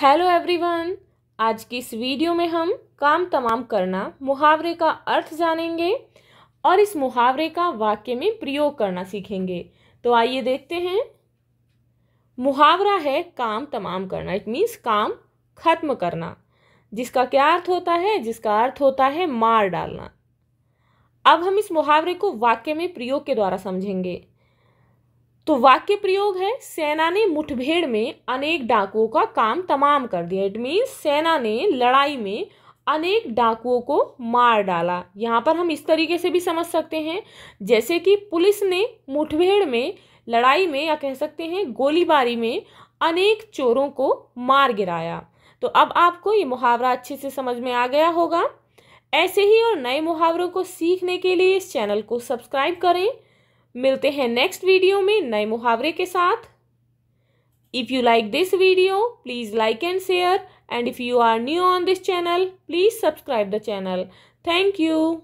hello everyone आज की इस वीडियो में हम काम तमाम करना मुहावरे का अर्थ जानेंगे और इस मुहावरे का वाक्य में प्रयोग करना सीखेंगे तो आइए देखते हैं मुहावरा है काम तमाम करना इट मीन्स काम खत्म करना जिसका क्या अर्थ होता है जिसका अर्थ होता है मार डालना अब हम इस मुहावरे को वाक्य में प्रयोग के द्वारा समझेंगे तो वाक्य प्रयोग है सेना ने मुठभेड़ में अनेक डाकुओं का काम तमाम कर दिया इट मीन्स सेना ने लड़ाई में अनेक डाकुओं को मार डाला यहाँ पर हम इस तरीके से भी समझ सकते हैं जैसे कि पुलिस ने मुठभेड़ में लड़ाई में या कह सकते हैं गोलीबारी में अनेक चोरों को मार गिराया तो अब आपको ये मुहावरा अच्छे से समझ में आ गया होगा ऐसे ही और नए मुहावरों को सीखने के लिए इस चैनल को सब्सक्राइब करें मिलते हैं नेक्स्ट वीडियो में नए मुहावरे के साथ if you like this video please like and share and if you are new on this channel please subscribe the channel thank you